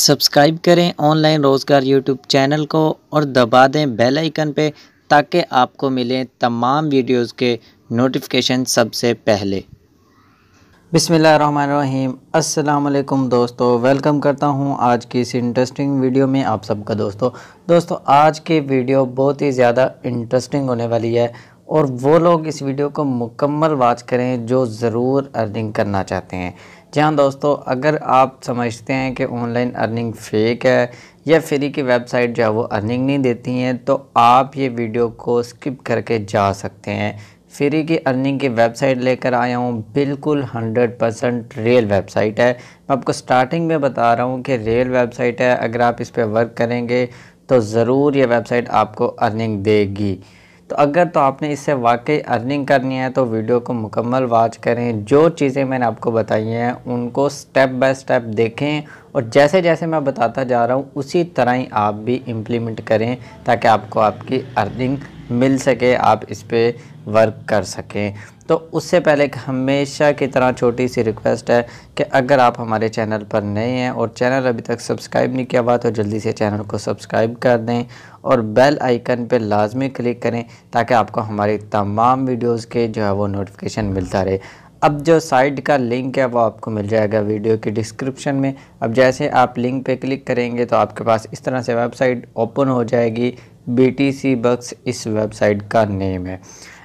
subscribe करें online रोज़गार YouTube channel को और दबा दें बेल आइकन पे ताकि आपको मिलें तमाम वीडियोस के नोटिफिकेशन सबसे पहले बिसमीम वालेकुम दोस्तों वेलकम करता हूं आज की इस इंटरेस्टिंग वीडियो में आप सबका दोस्तों दोस्तों आज की वीडियो बहुत ही ज़्यादा इंटरेस्टिंग होने वाली है और वो लोग इस वीडियो को मुकम्मल वाच करें जो ज़रूर अर्निंग करना चाहते हैं जी हाँ दोस्तों अगर आप समझते हैं कि ऑनलाइन अर्निंग फेक है या फ्री की वेबसाइट जो है वो अर्निंग नहीं देती हैं तो आप ये वीडियो को स्किप करके जा सकते हैं फ्री की अर्निंग की वेबसाइट लेकर आया हूँ बिल्कुल 100 परसेंट रियल वेबसाइट है मैं आपको स्टार्टिंग में बता रहा हूँ कि रियल वेबसाइट है अगर आप इस पर वर्क करेंगे तो ज़रूर ये वेबसाइट आपको अर्निंग देगी तो अगर तो आपने इससे वाकई अर्निंग करनी है तो वीडियो को मुकम्मल वाच करें जो चीज़ें मैंने आपको बताई हैं उनको स्टेप बाय स्टेप देखें और जैसे जैसे मैं बताता जा रहा हूँ उसी तरह ही आप भी इम्प्लीमेंट करें ताकि आपको आपकी अर्निंग मिल सके आप इस पर वर्क कर सकें तो उससे पहले हमेशा की तरह छोटी सी रिक्वेस्ट है कि अगर आप हमारे चैनल पर नए हैं और चैनल अभी तक सब्सक्राइब नहीं किया हुआ तो जल्दी से चैनल को सब्सक्राइब कर दें और बेल आइकन पर लाजमी क्लिक करें ताकि आपको हमारी तमाम वीडियोज़ के जो है वो नोटिफिकेशन मिलता रहे अब जो साइट का लिंक है वो आपको मिल जाएगा वीडियो के डिस्क्रिप्शन में अब जैसे आप लिंक पे क्लिक करेंगे तो आपके पास इस तरह से वेबसाइट ओपन हो जाएगी बी टी सी बक्स इस वेबसाइट का नेम है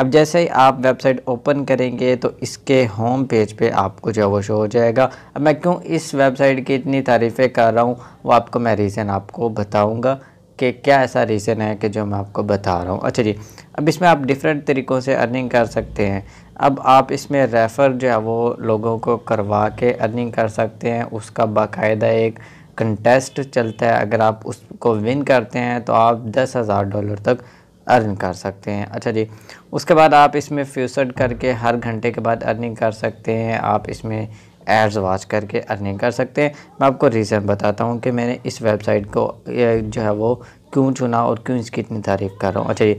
अब जैसे ही आप वेबसाइट ओपन करेंगे तो इसके होम पेज पे आपको जो है वो शो हो जाएगा अब मैं क्यों इस वेबसाइट की इतनी तारीफ़ें कर रहा हूँ वो आपको मैं रीज़न आपको बताऊँगा कि क्या ऐसा रीज़न है कि जो मैं आपको बता रहा हूँ अच्छा जी अब इसमें आप डिफरेंट तरीक़ों से अर्निंग कर सकते हैं अब आप इसमें रेफ़र जो है वो लोगों को करवा के अर्निंग कर सकते हैं उसका बाकायदा एक कंटेस्ट चलता है अगर आप उसको विन करते हैं तो आप दस हज़ार डॉलर तक अर्न कर सकते हैं अच्छा जी उसके बाद आप इसमें फ्यूसड करके हर घंटे के बाद अर्निंग कर सकते हैं आप इसमें एड्स वॉच करके अर्निंग कर सकते हैं मैं आपको रीज़न बताता हूँ कि मैंने इस वेबसाइट को जो है वो क्यों चुना और क्यों इसकी इतनी तारीफ़ कर रहा हूँ अच्छा जी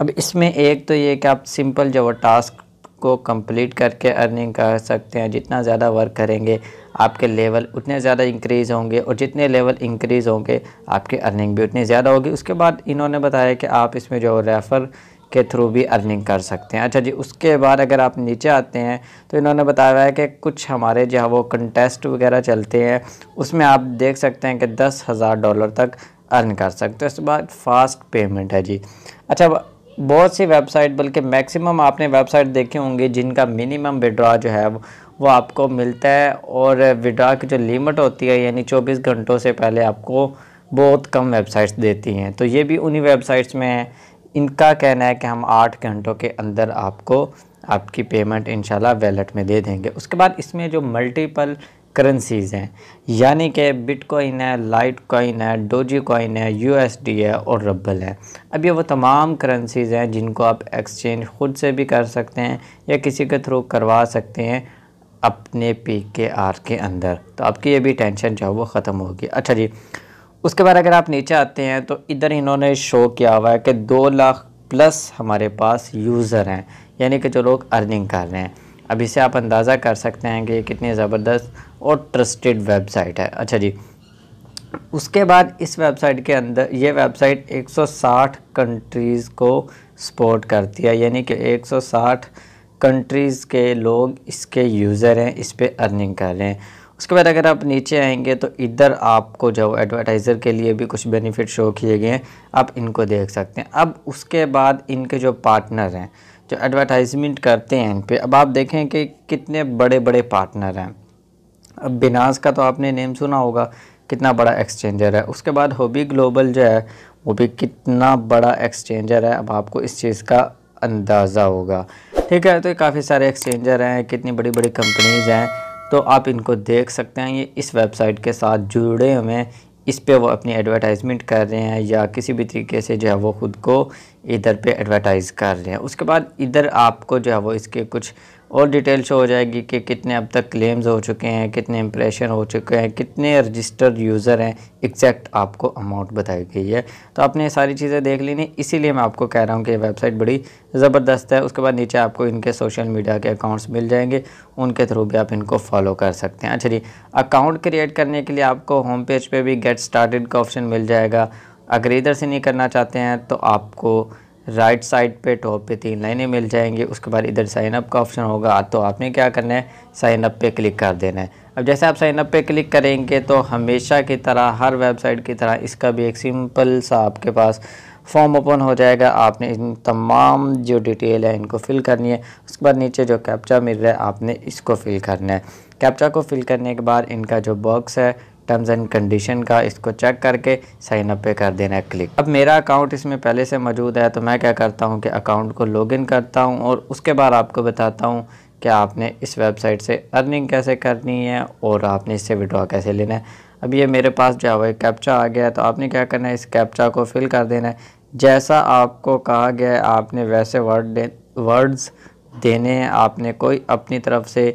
अब इसमें एक तो ये कि आप सिंपल जो वो टास्क को कंप्लीट करके अर्निंग कर सकते हैं जितना ज़्यादा वर्क करेंगे आपके लेवल उतने ज़्यादा इंक्रीज़ होंगे और जितने लेवल इंक्रीज़ होंगे आपकी अर्निंग भी उतनी ज़्यादा होगी उसके बाद इन्होंने बताया कि आप इसमें जो रेफ़र के थ्रू भी अर्निंग कर सकते हैं अच्छा जी उसके बाद अगर आप नीचे आते हैं तो इन्होंने बताया है कि कुछ हमारे जो वो कंटेस्ट वगैरह चलते हैं उसमें आप देख सकते हैं कि दस हज़ार डॉलर तक अर्न कर सकते हो इसके बाद फास्ट पेमेंट है जी अच्छा बहुत सी वेबसाइट बल्कि मैक्सिमम आपने वेबसाइट देखे होंगे जिनका मिनिमम विड्रा जो है वो आपको मिलता है और विड्रा की जो लिमिट होती है यानी 24 घंटों से पहले आपको बहुत कम वेबसाइट्स देती हैं तो ये भी उन्हीं वेबसाइट्स में है इनका कहना है कि हम आठ घंटों के अंदर आपको आपकी पेमेंट इंशाल्लाह वैलेट में दे देंगे उसके बाद इसमें जो मल्टीपल करेंसीज़ हैं यानी कि बिट कॉइन है लाइट कॉइन है डोजी कॉइन है यूएसडी है और रबल है अब ये वो तमाम करेंसीज़ हैं जिनको आप एक्सचेंज ख़ुद से भी कर सकते हैं या किसी के थ्रू करवा सकते हैं अपने पी के आर के अंदर तो आपकी ये भी टेंशन जो है वो ख़त्म होगी अच्छा जी उसके बाद अगर आप नीचे आते हैं तो इधर इन्होंने शो किया हुआ है कि दो लाख प्लस हमारे पास यूज़र हैं यानी कि जो लोग अर्निंग कर रहे हैं अब से आप अंदाज़ा कर सकते हैं कि कितनी ज़बरदस्त और ट्रस्टेड वेबसाइट है अच्छा जी उसके बाद इस वेबसाइट के अंदर ये वेबसाइट 160 कंट्रीज़ को सपोर्ट करती है यानी कि 160 कंट्रीज़ के लोग इसके यूज़र हैं इस पर अर्निंग कर रहे हैं उसके बाद अगर आप नीचे आएंगे तो इधर आपको जो एडवर्टाइज़र के लिए भी कुछ बेनिफिट शो किए गए हैं आप इनको देख सकते हैं अब उसके बाद इनके जो पार्टनर हैं जो एडवर्टाइजमेंट करते हैं इन पर अब आप देखें कि कितने बड़े बड़े पार्टनर हैं अब बिनास का तो आपने नेम सुना होगा कितना बड़ा एक्सचेंजर है उसके बाद होबी ग्लोबल जो है वो भी कितना बड़ा एक्सचेंजर है अब आपको इस चीज़ का अंदाज़ा होगा ठीक है तो काफ़ी सारे एक्सचेंजर हैं कितनी बड़ी बड़ी कंपनीज़ हैं तो आप इनको देख सकते हैं ये इस वेबसाइट के साथ जुड़े हुए हैं इस पे वो अपनी एडवर्टाइजमेंट कर रहे हैं या किसी भी तरीके से जो है वो ख़ुद को इधर पे एडवर्टाइज़ कर रहे हैं उसके बाद इधर आपको जो है वो इसके कुछ और डिटेल शो हो जाएगी कि कितने अब तक क्लेम्स हो चुके हैं कितने इंप्रेशन हो चुके हैं कितने रजिस्टर्ड यूज़र हैं एग्जैक्ट आपको अमाउंट बताई गई है तो आपने सारी चीज़ें देख ली नहीं इसीलिए मैं आपको कह रहा हूँ कि वेबसाइट बड़ी ज़बरदस्त है उसके बाद नीचे आपको इनके सोशल मीडिया के अकाउंट्स मिल जाएंगे उनके थ्रू भी आप इनको फॉलो कर सकते हैं अच्छा जी अकाउंट क्रिएट करने के लिए आपको होम पेज पर भी गेट स्टार्टेड का ऑप्शन मिल जाएगा अगर इधर से नहीं करना चाहते हैं तो आपको राइट साइड पे टॉप पे तीन लाइनें मिल जाएंगी उसके बाद इधर साइन अप का ऑप्शन होगा तो आपने क्या करना है साइन अप पे क्लिक कर देना है अब जैसे आप साइन अप पे क्लिक करेंगे तो हमेशा की तरह हर वेबसाइट की तरह इसका भी एक सिंपल सा आपके पास फॉर्म ओपन हो जाएगा आपने इन तमाम जो डिटेल है इनको फिल करनी है उसके बाद नीचे जो कैप्चा मिल रहा है आपने इसको फिल करना है कैप्चा को फिल करने के बाद इनका जो बॉक्स है टर्म्स एंड कंडीशन का इसको चेक करके साइन अप पे कर देना है क्लिक अब मेरा अकाउंट इसमें पहले से मौजूद है तो मैं क्या करता हूँ कि अकाउंट को लॉगिन करता हूँ और उसके बाद आपको बताता हूँ कि आपने इस वेबसाइट से अर्निंग कैसे करनी है और आपने इससे विड्रॉ कैसे लेना है अब ये मेरे पास जो है वो कैप्चा आ गया है तो आपने क्या करना है इस कैप्चा को फिल कर देना है जैसा आपको कहा गया है आपने वैसे वर्ड दे वर्ड्स देने हैं आपने कोई अपनी तरफ से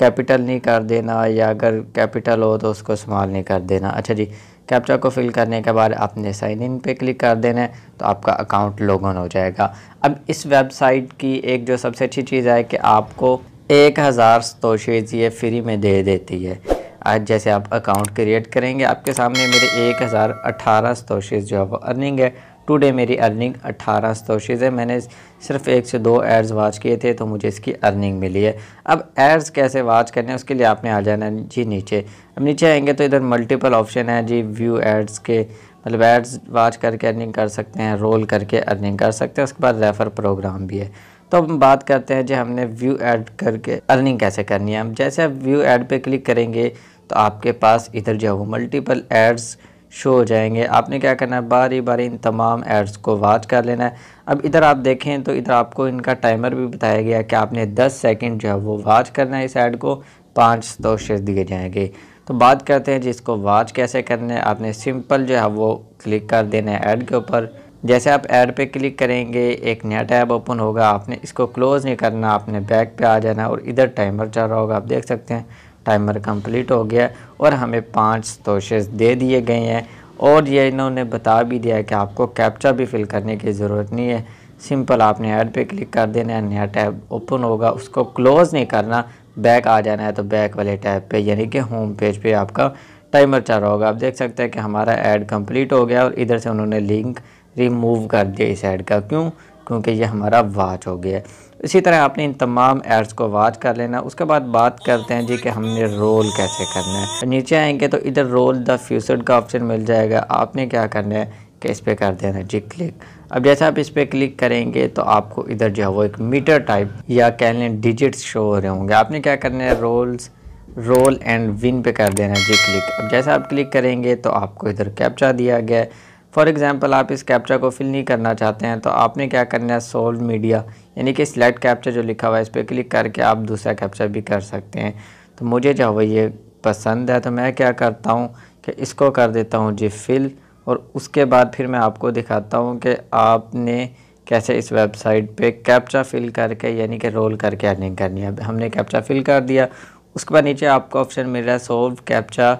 कैपिटल नहीं कर देना या अगर कैपिटल हो तो उसको इस्तेमाल नहीं कर देना अच्छा जी कैप्चा को फिल करने के बाद आपने साइन इन पे क्लिक कर देना है तो आपका अकाउंट लॉगन हो जाएगा अब इस वेबसाइट की एक जो सबसे अच्छी चीज़ है कि आपको एक हज़ार तोशेज़ ये फ्री में दे देती है आज जैसे आप अकाउंट क्रिएट करेंगे आपके सामने मेरे एक हज़ार अठारह तोशेज़ जो है वो अर्निंग है टुडे मेरी अर्निंग अट्ठारह सतोशीज़ है मैंने सिर्फ एक से दो एड्स वाच किए थे तो मुझे इसकी अर्निंग मिली है अब एड्स कैसे वाच करने हैं उसके लिए आपने आ जाना जी नीचे अब नीचे आएंगे तो इधर मल्टीपल ऑप्शन है जी व्यू एड्स के मतलब एड्स वाच करके अर्निंग कर सकते हैं रोल करके अर्निंग कर सकते हैं उसके बाद रेफ़र प्रोग्राम भी है तो हम बात करते हैं जी हमने व्यू एड करके अर्निंग कैसे करनी है हम जैसे आप व्यू एड पर क्लिक करेंगे तो आपके पास इधर जो है वो मल्टीपल एड्स शो हो जाएंगे आपने क्या करना है बारी बारी इन तमाम एड्स को वाच कर लेना है अब इधर आप देखें तो इधर आपको इनका टाइमर भी बताया गया कि आपने 10 सेकंड जो है वो वाच करना है इस ऐड को पाँच तोशे दिए जाएंगे तो बात करते हैं जिसको वाच कैसे करना है आपने सिंपल जो है वो क्लिक कर देना है ऐड के ऊपर जैसे आप ऐड पे क्लिक करेंगे एक नया टैब ओपन होगा आपने इसको क्लोज़ नहीं करना आपने बैक पे आ जाना और इधर टाइमर चल रहा होगा आप देख सकते हैं टाइमर कंप्लीट हो गया और हमें पांच तोशेस दे दिए गए हैं और ये इन्होंने बता भी दिया है कि आपको कैप्चा भी फिल करने की ज़रूरत नहीं है सिंपल आपने ऐड पे क्लिक कर देना है नया टैब ओपन होगा उसको क्लोज़ नहीं करना बैक आ जाना है तो बैक वाले टैब पे यानी कि होम पेज पे आपका टाइमर चल रहा होगा आप देख सकते हैं कि हमारा ऐड कंप्लीट हो गया और इधर से उन्होंने लिंक रिमूव कर दिया इस ऐड का क्यों क्योंकि ये हमारा वाच हो गया इसी तरह आपने इन तमाम एड्स को वाच कर लेना उसके बाद बात करते हैं जी कि हमने रोल कैसे करना है तो नीचे आएंगे तो इधर रोल द फ्यूसड का ऑप्शन मिल जाएगा आपने क्या करना है कि इस पर कर देना जी क्लिक अब जैसे आप इस पर क्लिक करेंगे तो आपको इधर जो है वो एक मीटर टाइप या कह लें डिजिट्स शो हो रहे होंगे आपने क्या करना है रोल्स रोल एंड विन पे कर देना जी क्लिक अब जैसा आप क्लिक करेंगे तो आपको इधर कैप्चा दिया गया है फॉर एग्ज़ाम्पल आप इस कैप्चा को फिल नहीं करना चाहते हैं तो आपने क्या करना है सोल्व मीडिया यानी कि सिलेक्ट कैप्चा जो लिखा हुआ है इस पर क्लिक करके आप दूसरा कैप्चा भी कर सकते हैं तो मुझे जो है ये पसंद है तो मैं क्या करता हूँ कि इसको कर देता हूँ जी फिल और उसके बाद फिर मैं आपको दिखाता हूँ कि आपने कैसे इस वेबसाइट पे कैप्चा फिल करके यानी कि रोल करके अर्निंग करनी है हमने कैप्चा फिल कर दिया उसके बाद नीचे आपको ऑप्शन मिल रहा है सोल्व कैप्चा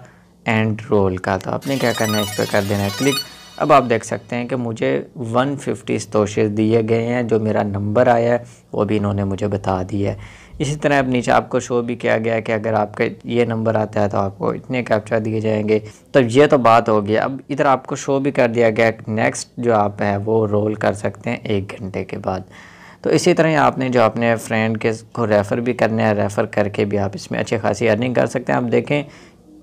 एंड रोल का तो आपने क्या करना है इस पर कर देना है क्लिक अब आप देख सकते हैं कि मुझे 150 फिफ्टी दिए गए हैं जो मेरा नंबर आया है वो भी इन्होंने मुझे बता दिया है इसी तरह अब नीचे आपको शो भी किया गया है कि अगर आपका ये नंबर आता है तो आपको इतने कैप्चा दिए जाएंगे तो ये तो बात हो गई अब इधर आपको शो भी कर दिया गया नेक्स्ट जो आप हैं वो रोल कर सकते हैं एक घंटे के बाद तो इसी तरह आपने जो अपने फ्रेंड के को रेफ़र भी करना है रेफ़र करके भी आप इसमें अच्छी खासी अर्निंग कर सकते हैं आप देखें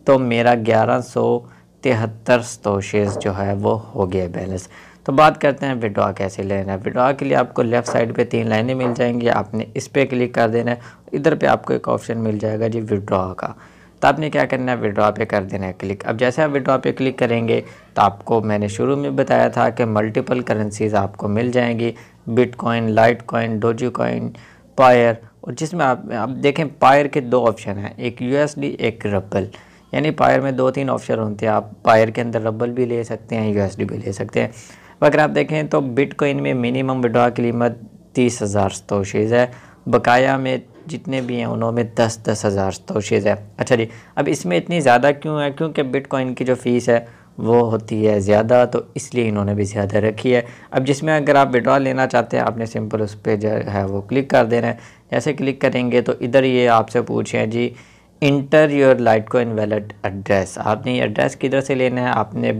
तो मेरा ग्यारह तिहत्तर सौ जो है वो हो गया बैलेंस तो बात करते हैं विड्रॉ कैसे लेना है विड्रॉ के लिए आपको लेफ़्ट साइड पे तीन लाइनें मिल जाएंगी आपने इस पर क्लिक कर देना है इधर पे आपको एक ऑप्शन मिल जाएगा जी विड्रॉ का तो आपने क्या करना है विड्रॉ पे कर देना है क्लिक अब जैसे आप विड्रॉ पे क्लिक करेंगे तो आपको मैंने शुरू में बताया था कि मल्टीपल करेंसीज़ आपको मिल जाएंगी bitcoin litecoin dogecoin पायर और जिसमें आप आप देखें पायर के दो ऑप्शन हैं एक यू एक रबल यानी पायर में दो तीन ऑप्शन होते हैं आप पायर के अंदर रबल भी ले सकते हैं डी भी ले सकते हैं अगर आप देखें तो बिटकॉइन में मिनिमम विड्रॉ कीमत तीस हज़ार स्तोशीज़ है बकाया में जितने भी हैं उन्होंने दस दस हज़ार स्तोशीज़ है अच्छा जी अब इसमें इतनी ज़्यादा क्यों है क्योंकि बिटकॉइन की जो फ़ीस है वो होती है ज़्यादा तो इसलिए इन्होंने भी ज़्यादा रखी है अब जिसमें अगर आप विड्रॉ लेना चाहते हैं आपने सिंपल उस पर जो है वो क्लिक कर देना है जैसे क्लिक करेंगे तो इधर ये आपसे पूछें जी enter your litecoin wallet address आपने ये एड्रेस किधर से लेना है आपने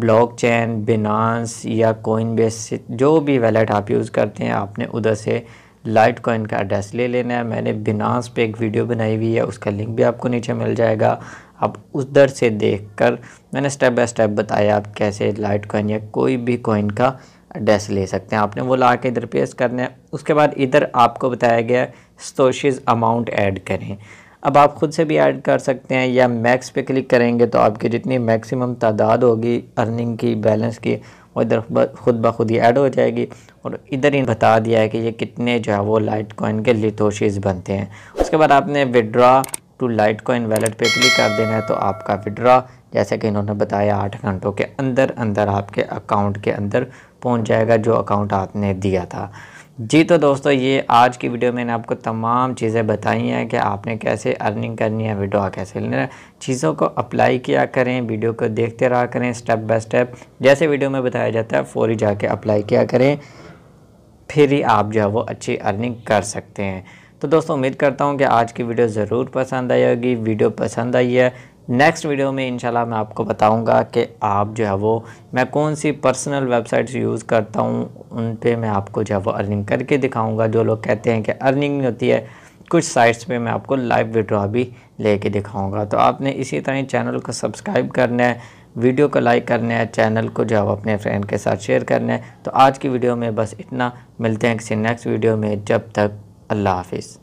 ब्लॉकचेन बिनास या कोइन बेस जो भी वैलेट आप यूज़ करते हैं आपने उधर से लाइट कोइन का एड्रेस ले लेना है मैंने बिनास पे एक वीडियो बनाई हुई है उसका लिंक भी आपको नीचे मिल जाएगा आप उधर से देखकर मैंने स्टेप बाय स्टेप बताया आप कैसे लाइट कोइन या कोई भी कोइन का एड्रेस ले सकते हैं आपने वो ला के इधर पेस्ट करना है उसके बाद इधर आपको बताया गया है स्टोशिज़ अमाउंट ऐड करें अब आप ख़ुद से भी ऐड कर सकते हैं या मैक्स पे क्लिक करेंगे तो आपकी जितनी मैक्सिमम तादाद होगी अर्निंग की बैलेंस की वो इधर खुद ब खुद ही ऐड हो जाएगी और इधर ही बता दिया है कि ये कितने जो है वो लाइट कॉइन के लिथोशीज़ बनते हैं उसके बाद आपने withdraw to litecoin wallet पे क्लिक कर देना है तो आपका विड्रा जैसा कि इन्होंने बताया आठ घंटों के अंदर अंदर आपके अकाउंट के अंदर पहुंच जाएगा जो अकाउंट आपने दिया था जी तो दोस्तों ये आज की वीडियो मैंने आपको तमाम चीज़ें बताई हैं कि आपने कैसे अर्निंग करनी है विड्रॉ कैसे लेना है चीज़ों को अप्लाई किया करें वीडियो को देखते रहा करें स्टेप बाय स्टेप जैसे वीडियो में बताया जाता है फौरी जाके अप्लाई किया करें फिर ही आप जो है वो अच्छी अर्निंग कर सकते हैं तो दोस्तों उम्मीद करता हूँ कि आज की वीडियो ज़रूर पसंद आई होगी वीडियो पसंद आई है नेक्स्ट वीडियो में इंशाल्लाह मैं आपको बताऊंगा कि आप जो है वो मैं कौन सी पर्सनल वेबसाइट्स यूज़ करता हूँ उन पर मैं आपको जो है वो अर्निंग करके दिखाऊंगा जो लोग कहते हैं कि अर्निंग नहीं होती है कुछ साइट्स पे मैं आपको लाइव विड्रॉ भी लेके दिखाऊंगा तो आपने इसी तरह चैनल को सब्सक्राइब करना है वीडियो को लाइक करना है चैनल को जो है अपने फ्रेंड के साथ शेयर करना है तो आज की वीडियो में बस इतना मिलते हैं किसी नेक्स्ट वीडियो में जब तक अल्लाह हाफिज़